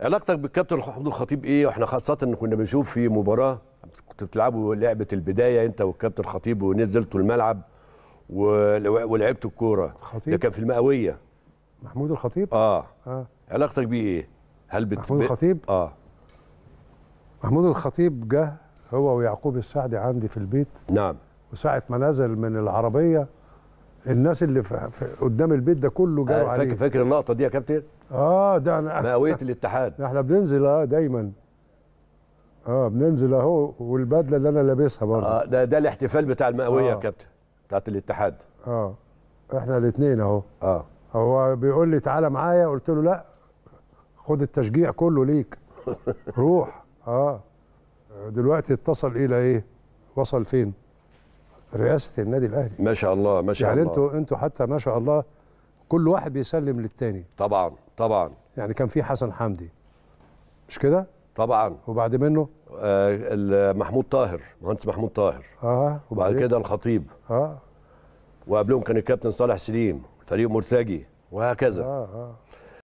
علاقتك بالكابتن محمود الخطيب ايه واحنا خاصه ان كنا بنشوف في مباراه كنتوا بتلعبوا لعبه البدايه انت والكابتن خطيب ونزلتوا الملعب ولعبتوا الكوره ده كان في المقاويه محمود الخطيب اه, آه. علاقتك بيه ايه هل بت... محمود الخطيب اه محمود الخطيب جه هو ويعقوب السعدي عندي في البيت نعم وساعه ما نزل من العربيه الناس اللي في قدام البيت ده كله جاوا آه عليه فاكر اللقطه دي يا كابتن اه ده انا مقاويه الاتحاد احنا بننزل اه دايما اه بننزل اهو والبدله اللي انا لابسها برضه آه ده ده الاحتفال بتاع المقاويه آه. يا كابتن بتاعت الاتحاد اه احنا الاثنين اهو اه هو بيقول لي تعالى معايا قلت له لا خد التشجيع كله ليك روح اه دلوقتي اتصل الى ايه وصل فين رئاسه النادي الاهلي ما شاء الله ما شاء يعني الله يعني انتوا انتوا حتى ما شاء الله كل واحد بيسلم للتاني طبعا طبعا يعني كان في حسن حمدي مش كده طبعا وبعد منه آه محمود طاهر مهندس محمود طاهر اه وبعد كده الخطيب اه وقبلهم كان الكابتن صالح سليم فريق مرتجي وهكذا اه اه